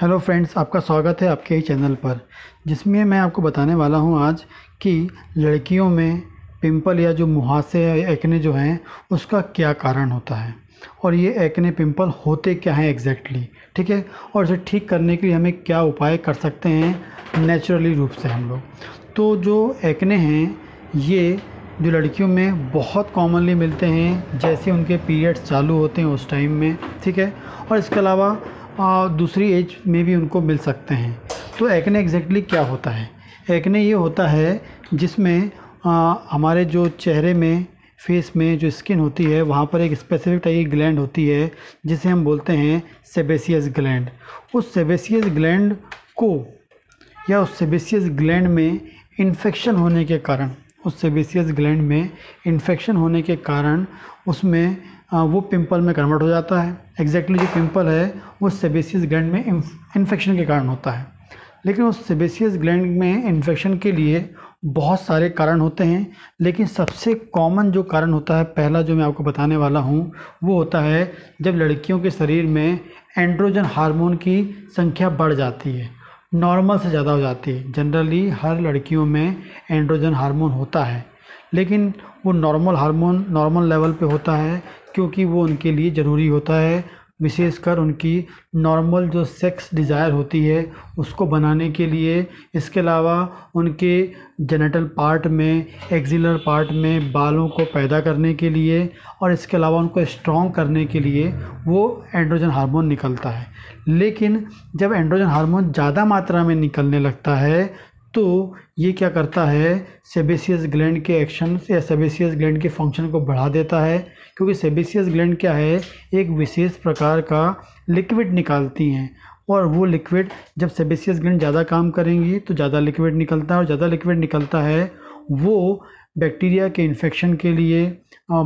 hello friends आपका स्वागत है आपके ही चैनल पर जिसमें मैं आपको बताने वाला हूं आज कि लड़कियों में पिंपल या जो मुहासे या एक्ने जो हैं उसका क्या कारण होता है और ये एक्ने पिंपल होते क्या हैं एग्जैक्टली ठीक है और इसे ठीक करने के लिए हमें क्या उपाय कर सकते हैं नेचुरली रूप से हम लोग तो जो एक्ने हैं ये जो लड़कियों में बहुत कॉमनली मिलते हैं जैसे उनके पीरियड्स चालू होते हैं उस टाइम में ठीक है और इसके अलावा दूसरी एज में भी उनको मिल सकते हैं तो एक्ने एग्जैक्टली क्या होता है एक्ने ये होता है जिसमें हमारे जो चेहरे में फेस में जो स्किन होती है वहाँ पर एक स्पेसिफिक टाइप की ग्लैंड होती है जिसे हम बोलते हैं सेबेसियस ग्लैंड उस सेबेसियस ग्लैंड को या उस सेबेसियस ग्लैंड में इन्फेक्शन होने के कारण उस सेबेसियस ग्लैंड में इन्फेक्शन होने के कारण उसमें वो पिंपल में कन्वर्ट हो जाता है एग्जैक्टली जो पिंपल है वो सेबेसियस ग्लैंड में इन्फेक्शन के कारण होता है लेकिन उस सेबेसियस ग्लैंड में इन्फेक्शन के लिए बहुत सारे कारण होते हैं लेकिन सबसे कॉमन जो कारण होता है पहला जो मैं आपको बताने वाला हूँ वो होता है जब लड़कियों के शरीर में एंड्रोजन हार्मोन की संख्या बढ़ जाती है नॉर्मल से ज़्यादा हो जाती है जनरली हर लड़कियों में एंड्रोजन हार्मोन होता है लेकिन वो नॉर्मल हार्मोन नॉर्मल लेवल पे होता है क्योंकि वो उनके लिए ज़रूरी होता है विशेषकर उनकी नॉर्मल जो सेक्स डिज़ायर होती है उसको बनाने के लिए इसके अलावा उनके जेनेटल पार्ट में एक्जिलर पार्ट में बालों को पैदा करने के लिए और इसके अलावा उनको स्ट्रॉन्ग करने के लिए वो एंड्रोजन हार्मोन निकलता है लेकिन जब एंड्रोजन हार्मोन ज़्यादा मात्रा में निकलने लगता है तो ये क्या करता है सेबेसियस ग्लैंड के एक्शन या सेबेसियस ग्लैंड के फंक्शन को बढ़ा देता है क्योंकि सेबेसियस ग्लैंड क्या है एक विशेष प्रकार का लिक्विड निकालती हैं और वो लिक्विड जब सेबेसियस ग्लैंड ज़्यादा काम करेंगी तो ज़्यादा लिक्विड निकलता है और ज़्यादा लिक्विड निकलता है वो बैक्टीरिया के इन्फेक्शन के लिए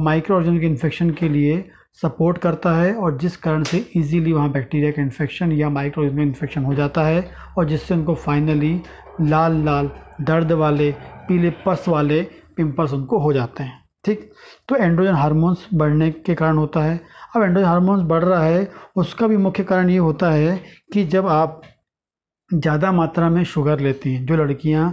माइक्रो ऑर्गेनिक इन्फेक्शन के लिए सपोर्ट करता है और जिस कारण से इजीली वहाँ बैक्टीरिया का इन्फेक्शन या माइक्रो ऑर्गेनिक इन्फेक्शन हो जाता है और जिससे उनको फाइनली लाल लाल दर्द वाले पीले पस वाले पिंपल्स उनको हो जाते हैं ठीक तो एंड्रोजन हार्मोन्स बढ़ने के कारण होता है अब एंड्रोजन हार्मोन्स बढ़ रहा है उसका भी मुख्य कारण ये होता है कि जब आप ज़्यादा मात्रा में शुगर लेती हैं जो लड़कियाँ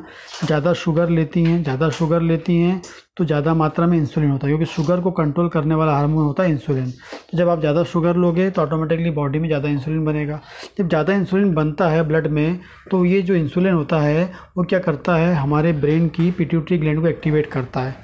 ज़्यादा शुगर लेती हैं ज़्यादा शुगर लेती हैं तो ज़्यादा मात्रा में इंसुलिन होता है क्योंकि शुगर को कंट्रोल करने वाला हार्मोन होता है इंसुलिन तो जब आप ज़्यादा शुगर लोगे तो ऑटोमेटिकली बॉडी में ज़्यादा इंसुलिन बनेगा जब ज़्यादा इंसुलिन बनता है ब्लड में तो ये जो इंसुलिन होता है वो क्या करता है हमारे ब्रेन की पिट्यूटरी ग्लैंड को एक्टिवेट करता है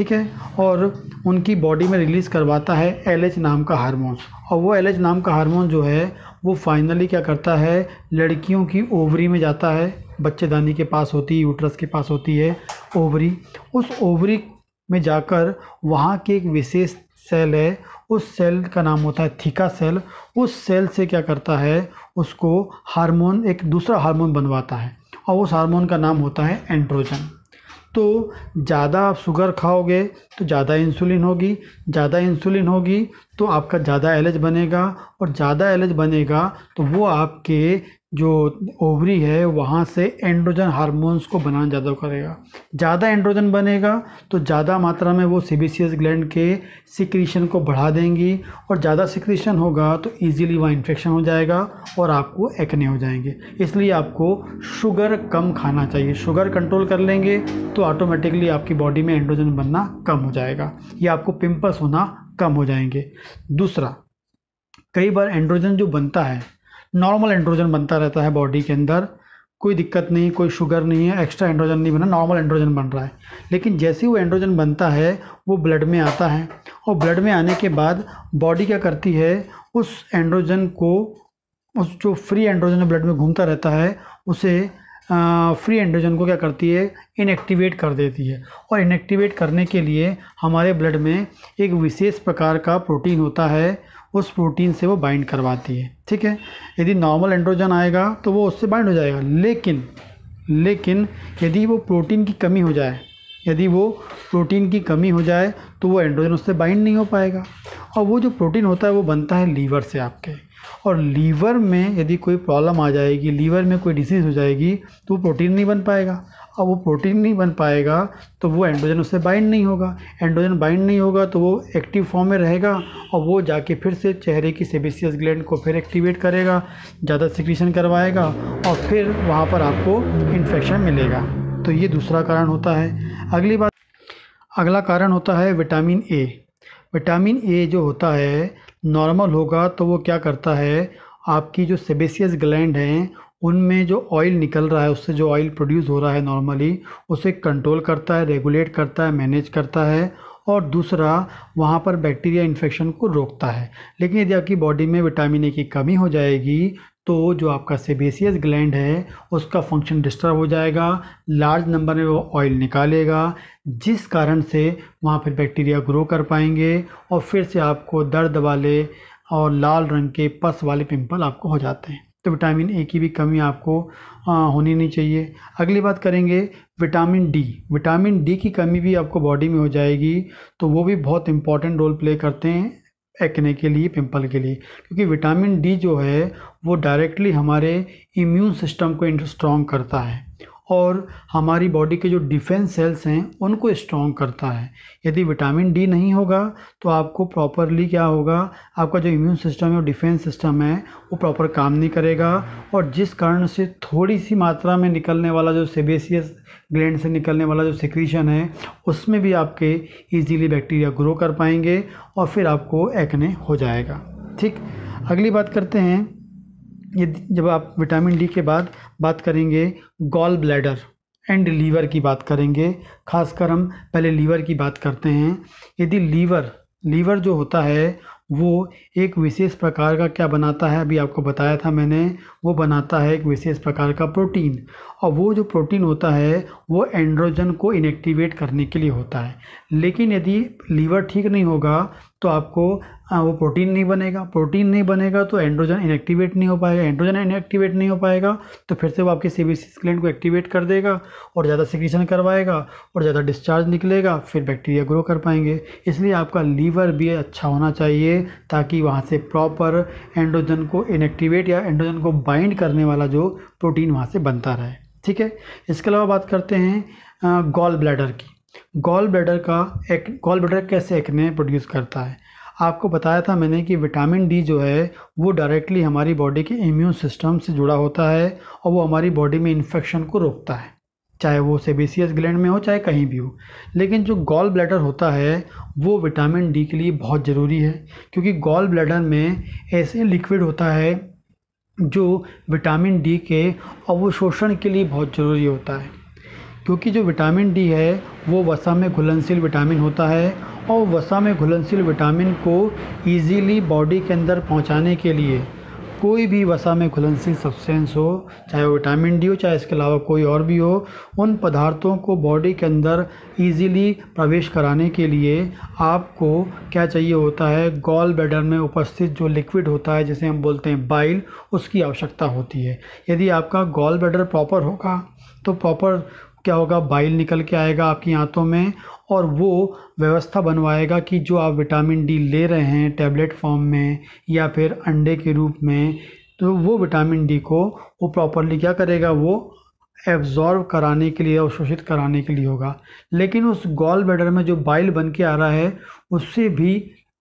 ठीक है और उनकी बॉडी में रिलीज़ करवाता है एल नाम का हारमोन और वो एल नाम का हारमोन जो है वो फाइनली क्या करता है लड़कियों की ओवरी में जाता है बच्चेदानी के पास होती है यूट्रस के पास होती है ओवरी उस ओवरी में जाकर वहाँ के एक विशेष सेल है उस सेल का नाम होता है थीका सेल उस सेल से क्या करता है उसको हार्मोन एक दूसरा हार्मोन बनवाता है और उस हार्मोन का नाम होता है एंड्रोजन तो ज़्यादा आप शुगर खाओगे तो ज़्यादा इंसुलिन होगी ज़्यादा इंसुलिन होगी तो आपका ज़्यादा एलर्ज बनेगा और ज़्यादा एलर्ज बनेगा तो वो आपके जो ओवरी है वहाँ से एंड्रोजन हार्मोन्स को बनाना ज़्यादा करेगा ज़्यादा एंड्रोजन बनेगा तो ज़्यादा मात्रा में वो सी ग्लैंड के सिक्रीशन को बढ़ा देंगी और ज़्यादा सिक्रीशन होगा तो इजीली वहाँ इन्फेक्शन हो जाएगा और आपको एक्ने हो जाएंगे इसलिए आपको शुगर कम खाना चाहिए शुगर कंट्रोल कर लेंगे तो ऑटोमेटिकली आपकी बॉडी में एंड्रोजन बनना कम हो जाएगा या आपको पिम्पल्स होना कम हो जाएंगे दूसरा कई बार एंड्रोजन जो बनता है नॉर्मल एंड्रोजन बनता रहता है बॉडी के अंदर कोई दिक्कत नहीं कोई शुगर नहीं है एक्स्ट्रा एंड्रोजन नहीं बना नॉर्मल एंड्रोजन बन रहा है लेकिन जैसे वो एंड्रोजन बनता है वो ब्लड में आता है और ब्लड में आने के बाद बॉडी क्या करती है उस एंड्रोजन को उस जो फ्री एंड्रोजन ब्लड में घूमता रहता है उसे आ, फ्री एंड्रोजन को क्या करती है इनएक्टिवेट कर देती है और इनएक्टिवेट करने के लिए हमारे ब्लड में एक विशेष प्रकार का प्रोटीन होता है उस प्रोटीन से वो बाइंड करवाती है ठीक है यदि नॉर्मल एंड्रोजन आएगा तो वो उससे बाइंड हो जाएगा लेकिन लेकिन यदि वो प्रोटीन की कमी हो जाए यदि वो प्रोटीन की कमी हो जाए तो वो एंड्रोजन उससे बाइंड नहीं हो पाएगा और वो जो प्रोटीन होता है वो बनता है लीवर से आपके और लीवर में यदि कोई प्रॉब्लम आ जाएगी लीवर में कोई डिसीज़ हो जाएगी तो वो प्रोटीन नहीं बन पाएगा और वो प्रोटीन नहीं बन पाएगा तो वो एंड्रोजन उससे बाइंड नहीं होगा एंड्रोजन बाइंड नहीं होगा तो वो एक्टिव फॉर्म में रहेगा और वो जाके फिर से चेहरे की सेबिसियस ग्लैंड को फिर एक्टिवेट करेगा ज़्यादा सिक्रीशन करवाएगा और फिर वहाँ पर आपको इन्फेक्शन मिलेगा तो ये दूसरा कारण होता है अगली बात अगला कारण होता है विटामिन ए विटामिन ए जो होता है नॉर्मल होगा तो वो क्या करता है आपकी जो सेबेसियस ग्लैंड हैं उनमें जो ऑयल निकल रहा है उससे जो ऑयल प्रोड्यूस हो रहा है नॉर्मली उसे कंट्रोल करता है रेगुलेट करता है मैनेज करता है और दूसरा वहाँ पर बैक्टीरिया इन्फेक्शन को रोकता है लेकिन यदि आपकी बॉडी में विटामिन ए की कमी हो जाएगी तो जो आपका सेबेसियस ग्लैंड है उसका फंक्शन डिस्टर्ब हो जाएगा लार्ज नंबर में वो ऑयल निकालेगा जिस कारण से वहाँ पर बैक्टीरिया ग्रो कर पाएंगे और फिर से आपको दर्द वाले और लाल रंग के पस वाले पिंपल आपको हो जाते हैं तो विटामिन ए की भी कमी आपको होनी नहीं चाहिए अगली बात करेंगे विटामिन डी विटामिन डी की कमी भी आपको बॉडी में हो जाएगी तो वो भी बहुत इंपॉर्टेंट रोल प्ले करते हैं एक्ने के लिए पिंपल के लिए क्योंकि विटामिन डी जो है वो डायरेक्टली हमारे इम्यून सिस्टम को स्ट्रॉन्ग करता है और हमारी बॉडी के जो डिफेंस सेल्स हैं उनको स्ट्रॉन्ग करता है यदि विटामिन डी नहीं होगा तो आपको प्रॉपरली क्या होगा आपका जो इम्यून सिस्टम है और डिफेंस सिस्टम है वो प्रॉपर काम नहीं करेगा और जिस कारण से थोड़ी सी मात्रा में निकलने वाला जो सेबेसियस ग्लैंड से निकलने वाला जो सिक्रीशन है उसमें भी आपके ईजीली बैक्टीरिया ग्रो कर पाएंगे और फिर आपको एक्ने हो जाएगा ठीक अगली बात करते हैं यदि जब आप विटामिन डी के बाद बात करेंगे गॉल ब्लैडर एंड लीवर की बात करेंगे खासकर हम पहले लीवर की बात करते हैं यदि लीवर लीवर जो होता है वो एक विशेष प्रकार का क्या बनाता है अभी आपको बताया था मैंने वो बनाता है एक विशेष प्रकार का प्रोटीन और वो जो प्रोटीन होता है वो एंड्रोजन को इनएक्टिवेट करने के लिए होता है लेकिन यदि लीवर ठीक नहीं होगा तो आपको वो प्रोटीन नहीं बनेगा प्रोटीन नहीं बनेगा तो एंड्रोजन इनएक्टिवेट नहीं हो पाएगा एंड्रोजन इनएक्टिवेट नहीं हो पाएगा तो फिर से वो आपके सी बी को एक्टिवेट कर देगा और ज़्यादा सिक्रीशन करवाएगा और ज़्यादा डिस्चार्ज निकलेगा फिर बैक्टीरिया ग्रो कर पाएंगे इसलिए आपका लीवर भी अच्छा होना चाहिए ताकि वहाँ से प्रॉपर एंड्रोजन को इनएक्टिवेट या एंड्रोजन को बाइंड करने वाला जो प्रोटीन वहाँ से बनता रहे ठीक है इसके अलावा बात करते हैं गॉल ब्लैडर की गॉल ब्लैडर का एक गॉल ब्लैडर कैसे एक्ने प्रोड्यूस करता है आपको बताया था मैंने कि विटामिन डी जो है वो डायरेक्टली हमारी बॉडी के इम्यून सिस्टम से जुड़ा होता है और वो हमारी बॉडी में इन्फेक्शन को रोकता है चाहे वो सेबेसियस ग्लैंड में हो चाहे कहीं भी हो लेकिन जो गॉल ब्लैडर होता है वो विटामिन डी के लिए बहुत ज़रूरी है क्योंकि गॉल ब्लैडर में ऐसे लिक्विड होता है जो विटामिन डी के अवशोषण के लिए बहुत ज़रूरी होता है क्योंकि जो विटामिन डी है वो वसा में घुलनशील विटामिन होता है और वसा में घुलनशील विटामिन को ईजीली बॉडी के अंदर पहुंचाने के लिए कोई भी वसा में घुलनशील सब्सटेंस हो चाहे वो विटामिन डी हो चाहे इसके अलावा कोई और भी हो उन पदार्थों को बॉडी के अंदर इजीली प्रवेश कराने के लिए आपको क्या चाहिए होता है गॉल बेडर में उपस्थित जो लिक्विड होता है जिसे हम बोलते हैं बाइल उसकी आवश्यकता होती है यदि आपका गॉल बेडर प्रॉपर होगा तो प्रॉपर क्या होगा बाइल निकल के आएगा आपकी आंतों में और वो व्यवस्था बनवाएगा कि जो आप विटामिन डी ले रहे हैं टैबलेट फॉर्म में या फिर अंडे के रूप में तो वो विटामिन डी को वो प्रॉपरली क्या करेगा वो एब्जॉर्व कराने के लिए और शोषित कराने के लिए होगा लेकिन उस गॉल बेडर में जो बाइल बन के आ रहा है उससे भी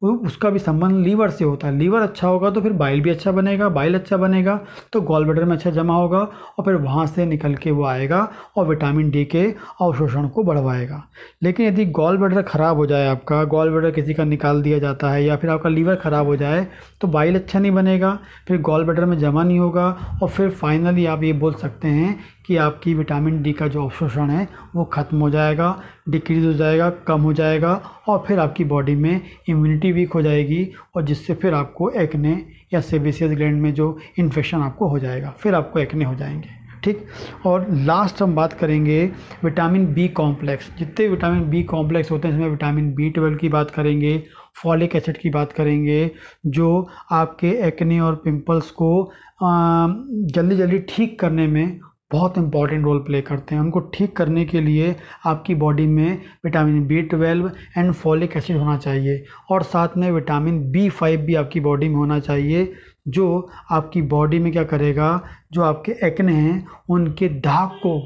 उसका भी संबंध लीवर से होता है लीवर अच्छा होगा तो फिर बाइल भी अच्छा बनेगा बाइल अच्छा बनेगा तो गॉल ब्लैडर में अच्छा जमा होगा और फिर वहाँ से निकल के वो आएगा और विटामिन डी के अवशोषण को बढ़वाएगा लेकिन यदि गॉल ब्लैडर ख़राब हो जाए आपका गॉल ब्लैडर किसी का निकाल दिया जाता है या फिर आपका लीवर ख़राब हो जाए तो बाइल अच्छा नहीं बनेगा फिर गॉल ब्लैडर में जमा नहीं होगा और फिर फाइनली आप ये बोल सकते हैं कि आपकी विटामिन डी का जो अवशोषण है वो ख़त्म हो जाएगा डिक्रीज हो जाएगा कम हो जाएगा और फिर आपकी बॉडी में इम्यूनिटी वीक हो जाएगी और जिससे फिर आपको एक्ने या सेबिसियस ग्लैंड में जो इन्फेक्शन आपको हो जाएगा फिर आपको एक्ने हो जाएंगे ठीक और लास्ट हम बात करेंगे विटामिन बी कॉम्प्लेक्स जितने विटामिन बी कॉम्प्लेक्स होते हैं इसमें विटामिन बी ट्वेल्व की बात करेंगे फॉलिक एसिड की बात करेंगे जो आपके एक्ने और पिंपल्स को जल्दी जल्दी ठीक करने में बहुत इंपॉर्टेंट रोल प्ले करते हैं उनको ठीक करने के लिए आपकी बॉडी में vitamin B twelve and folic acid होना चाहिए और साथ में विटामिन बी फाइव भी आपकी बॉडी में होना चाहिए जो आपकी बॉडी में क्या करेगा जो आपके एक्ने हैं उनके दाग को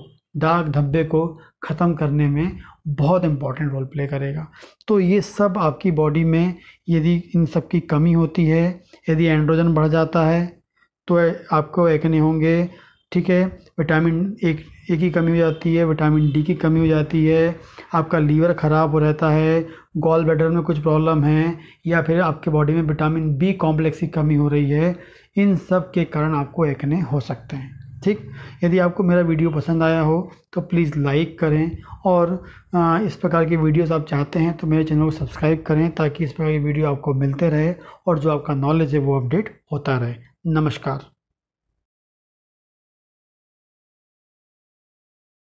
दाग धब्बे को ख़त्म करने में बहुत इम्पॉर्टेंट रोल प्ले करेगा तो ये सब आपकी बॉडी में यदि इन सब की कमी होती है यदि एंड्रोजन बढ़ जाता है तो आपको एक्ने होंगे ठीक है विटामिन एक ए की कमी हो जाती है विटामिन डी की कमी हो जाती है आपका लीवर ख़राब हो रहता है गॉल ब्लैडर में कुछ प्रॉब्लम है या फिर आपके बॉडी में विटामिन बी कॉम्प्लेक्स की कमी हो रही है इन सब के कारण आपको एक्ने हो सकते हैं ठीक यदि आपको मेरा वीडियो पसंद आया हो तो प्लीज़ लाइक करें और इस प्रकार की वीडियोस आप चाहते हैं तो मेरे चैनल को सब्सक्राइब करें ताकि इस प्रकार की वीडियो आपको मिलते रहे और जो आपका नॉलेज है वो अपडेट होता रहे नमस्कार